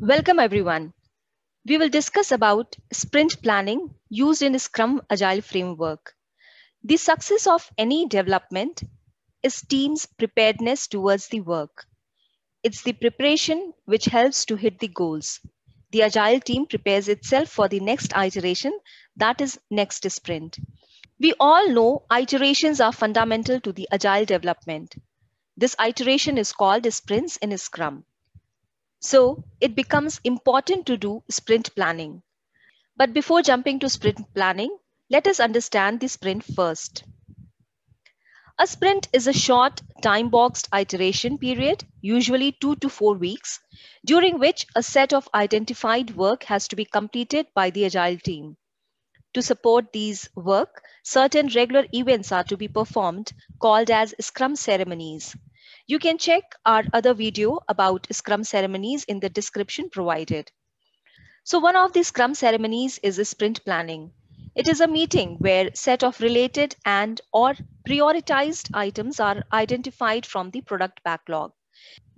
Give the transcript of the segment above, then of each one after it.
Welcome everyone. We will discuss about sprint planning used in Scrum Agile framework. The success of any development is team's preparedness towards the work. It's the preparation which helps to hit the goals. The Agile team prepares itself for the next iteration, that is next sprint. We all know iterations are fundamental to the Agile development. This iteration is called sprints in Scrum. So it becomes important to do sprint planning. But before jumping to sprint planning, let us understand the sprint first. A sprint is a short time boxed iteration period, usually two to four weeks, during which a set of identified work has to be completed by the agile team. To support these work, certain regular events are to be performed called as Scrum ceremonies. You can check our other video about Scrum ceremonies in the description provided. So one of the Scrum ceremonies is sprint planning. It is a meeting where set of related and or prioritized items are identified from the product backlog.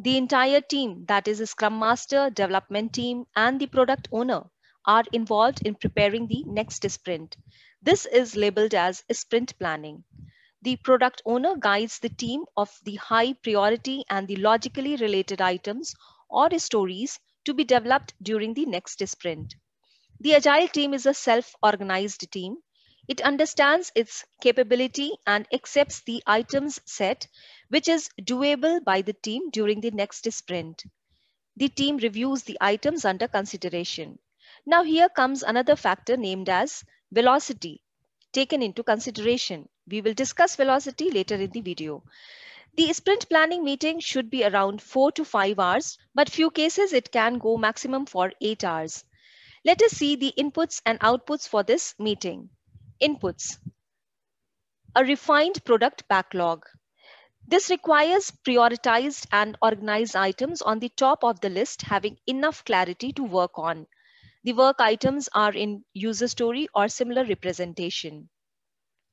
The entire team, that is Scrum Master, development team, and the product owner are involved in preparing the next sprint. This is labeled as sprint planning. The product owner guides the team of the high priority and the logically related items or stories to be developed during the next sprint. The Agile team is a self-organized team. It understands its capability and accepts the items set, which is doable by the team during the next sprint. The team reviews the items under consideration. Now here comes another factor named as velocity taken into consideration. We will discuss velocity later in the video. The sprint planning meeting should be around 4 to 5 hours, but few cases it can go maximum for 8 hours. Let us see the inputs and outputs for this meeting. Inputs. A refined product backlog. This requires prioritized and organized items on the top of the list having enough clarity to work on. The work items are in user story or similar representation.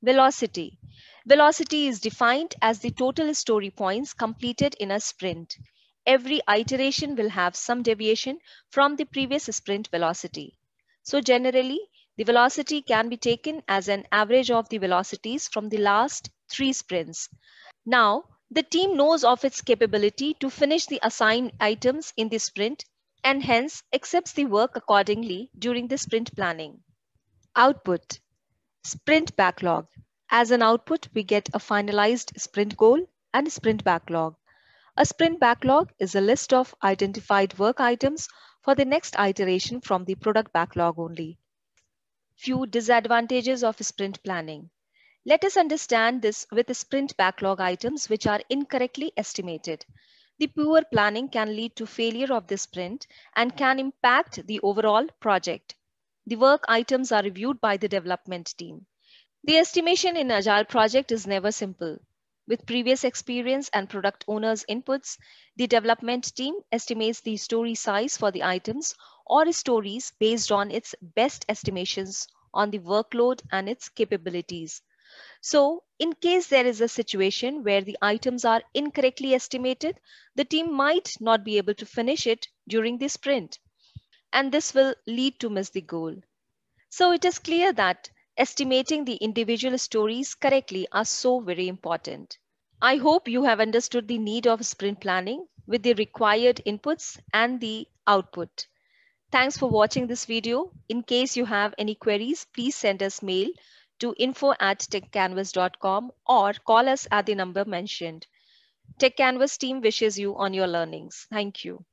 Velocity. Velocity is defined as the total story points completed in a sprint. Every iteration will have some deviation from the previous sprint velocity. So generally, the velocity can be taken as an average of the velocities from the last three sprints. Now, the team knows of its capability to finish the assigned items in the sprint and hence accepts the work accordingly during the sprint planning. Output, sprint backlog. As an output, we get a finalized sprint goal and sprint backlog. A sprint backlog is a list of identified work items for the next iteration from the product backlog only. Few disadvantages of sprint planning. Let us understand this with sprint backlog items which are incorrectly estimated. The poor planning can lead to failure of the sprint and can impact the overall project. The work items are reviewed by the development team. The estimation in Agile project is never simple. With previous experience and product owners' inputs, the development team estimates the story size for the items or stories based on its best estimations on the workload and its capabilities. So in case there is a situation where the items are incorrectly estimated, the team might not be able to finish it during the sprint. And this will lead to miss the goal. So it is clear that estimating the individual stories correctly are so very important. I hope you have understood the need of sprint planning with the required inputs and the output. Thanks for watching this video. In case you have any queries, please send us mail to info at techcanvas.com or call us at the number mentioned. Tech Canvas team wishes you on your learnings. Thank you.